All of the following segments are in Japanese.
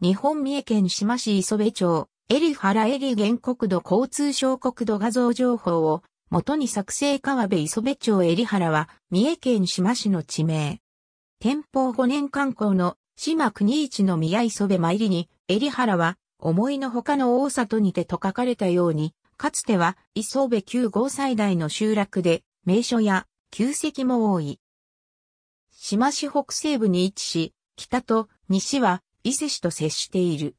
日本三重県志摩市磯部町、エリ原エリ原国土交通省国土画像情報を元に作成川辺磯部町エリ原は三重県志摩市の地名。天保5年観光の島国一の宮磯部参りに、エリ原は思いの他の大里にてと書かれたように、かつては磯部9号最大の集落で名所や旧跡も多い。島市北西部に位置し、北と西は伊勢市と接している。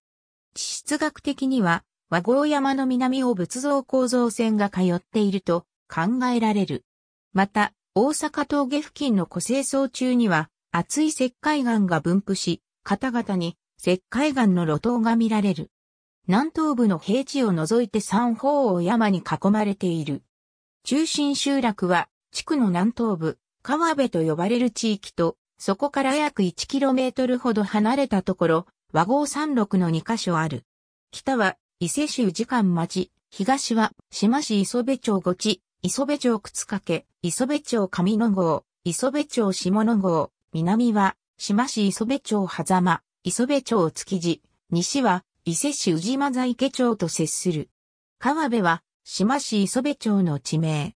地質学的には、和合山の南を仏像構造線が通っていると考えられる。また、大阪峠付近の古清層中には、厚い石灰岩が分布し、方々に石灰岩の露頭が見られる。南東部の平地を除いて三方を山に囲まれている。中心集落は、地区の南東部、川辺と呼ばれる地域と、そこから約 1km ほど離れたところ、和合山麓の2カ所ある。北は伊勢州時間町、東は島市磯部町五地、磯部町靴掛、け、磯部町上野郷、磯部町下野郷、南は島市磯部町狭間、磯部町築地、西は伊勢市宇島在家町と接する。川辺は島市磯部町の地名。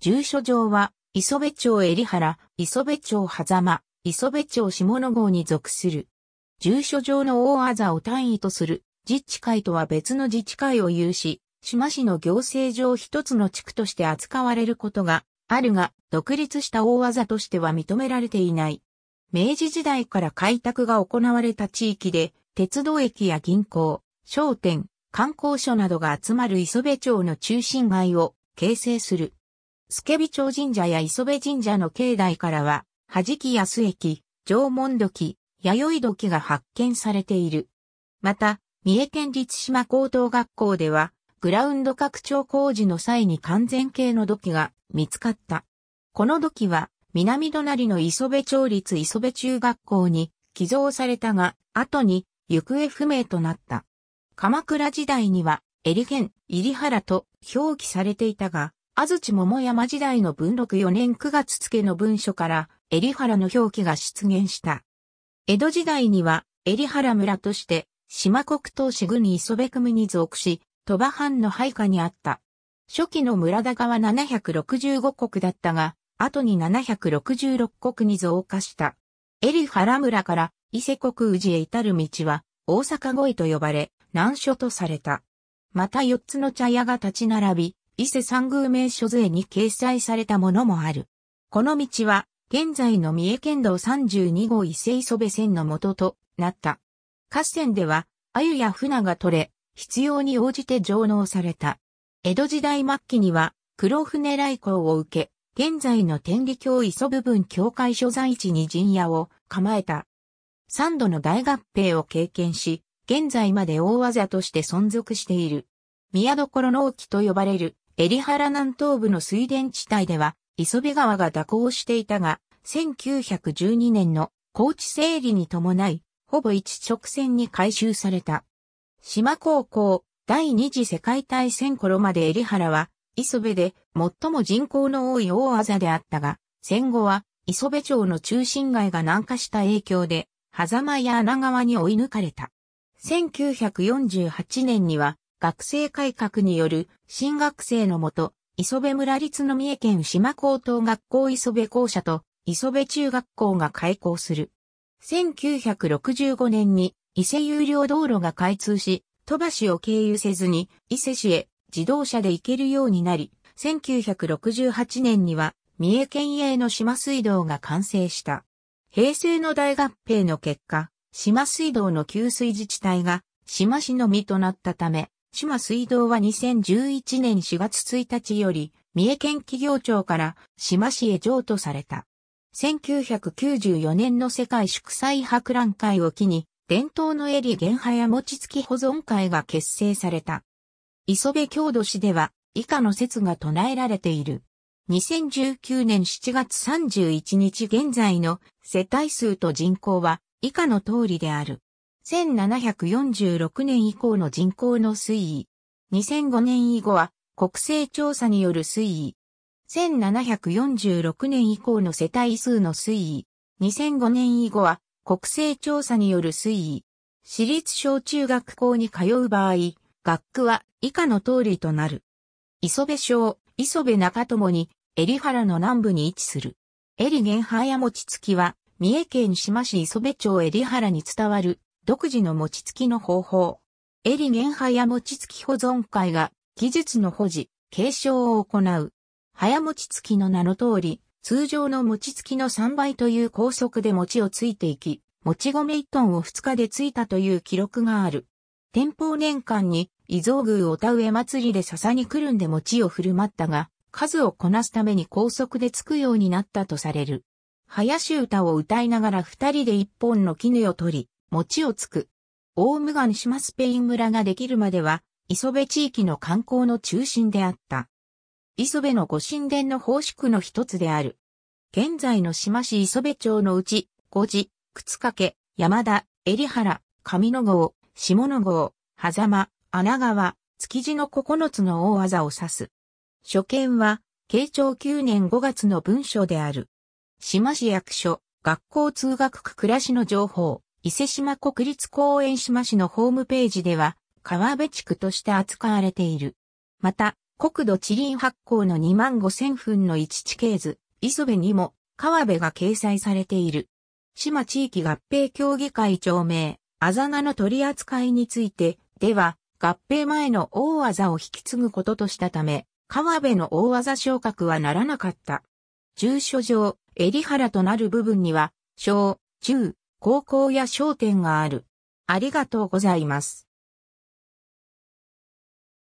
住所上は磯部町襟原、磯部町狭間、磯部町下野号に属する。住所上の大あざを単位とする自治会とは別の自治会を有し、島市の行政上一つの地区として扱われることがあるが、独立した大あざとしては認められていない。明治時代から開拓が行われた地域で、鉄道駅や銀行、商店、観光所などが集まる磯部町の中心街を形成する。スケビ町神社や磯部神社の境内からは、はじき安駅、縄文土器、弥生土器が発見されている。また、三重県立島高等学校では、グラウンド拡張工事の際に完全形の土器が見つかった。この土器は、南隣の磯部町立磯部中学校に寄贈されたが、後に行方不明となった。鎌倉時代には、エリゲン、入原と表記されていたが、安土桃山時代の文禄4年9月付の文書から、エリハラの表記が出現した。江戸時代には、エリハラ村として、島国東市郡磯部組に属し、鳥羽藩の配下にあった。初期の村田川765国だったが、後に766国に増加した。エリハラ村から伊勢国宇治へ至る道は、大阪越えと呼ばれ、難所とされた。また4つの茶屋が立ち並び、伊勢三宮名所税に掲載されたものもある。この道は、現在の三重県道32号伊勢磯部線の元となった。合戦では、鮎や船が取れ、必要に応じて上納された。江戸時代末期には、黒船来航を受け、現在の天理教磯部分教会所在地に陣屋を構えた。三度の大合併を経験し、現在まで大技として存続している。宮所の沖と呼ばれるエリハラ南東部の水田地帯では、磯部川が蛇行していたが、1912年の高地整理に伴い、ほぼ一直線に改修された。島高校第二次世界大戦頃までエ原は、磯部で最も人口の多い大あざであったが、戦後は磯部町の中心街が南下した影響で、狭間や穴川に追い抜かれた。1948年には学生改革による新学生のもと、磯部村立の三重県島高等学校磯部校舎と磯部中学校が開校する。1965年に伊勢有料道路が開通し、戸橋を経由せずに伊勢市へ自動車で行けるようになり、1968年には三重県営の島水道が完成した。平成の大合併の結果、島水道の給水自治体が島市のみとなったため、志摩水道は2011年4月1日より、三重県企業庁から志摩市へ譲渡された。1994年の世界祝祭博覧会を機に、伝統の襟原派や餅つき保存会が結成された。磯部郷土市では以下の説が唱えられている。2019年7月31日現在の世帯数と人口は以下の通りである。1746年以降の人口の推移。2005年以後は国勢調査による推移。1746年以降の世帯数の推移。2005年以後は国勢調査による推移。私立小中学校に通う場合、学区は以下の通りとなる。磯部小、磯部中もに、海老原の南部に位置する。海老原早餅月は、三重県島市磯部町海老原に伝わる独自の餅つきの方法。エリゲン早餅つき保存会が技術の保持、継承を行う。早餅つきの名の通り、通常の餅つきの3倍という高速で餅をついていき、餅米1トンを2日でついたという記録がある。天保年間に、伊蔵宮お田植え祭りで笹にくるんで餅を振る舞ったが、数をこなすために高速でつくようになったとされる。林歌を歌いながら二人で一本の絹を取り、餅をつく。大無に島スペイン村ができるまでは、磯部地域の観光の中心であった。磯部の御神殿の方式の一つである。現在の島市磯部町のうち、五字、靴掛、山田、襟原、上野郷、下野郷、狭間、穴川、築地の9つの大技を指す。所見は、慶長9年5月の文書である。島市役所、学校通学区暮らしの情報。伊勢島国立公園島市のホームページでは、川辺地区として扱われている。また、国土地理院発行の2万5000分の1地形図、磯部にも、川辺が掲載されている。島地域合併協議会長名、あざなの取り扱いについて、では、合併前の大技を引き継ぐこととしたため、川辺の大技昇格はならなかった。住所上、襟原となる部分には、小、中、高校や商店がある。ありがとうございます。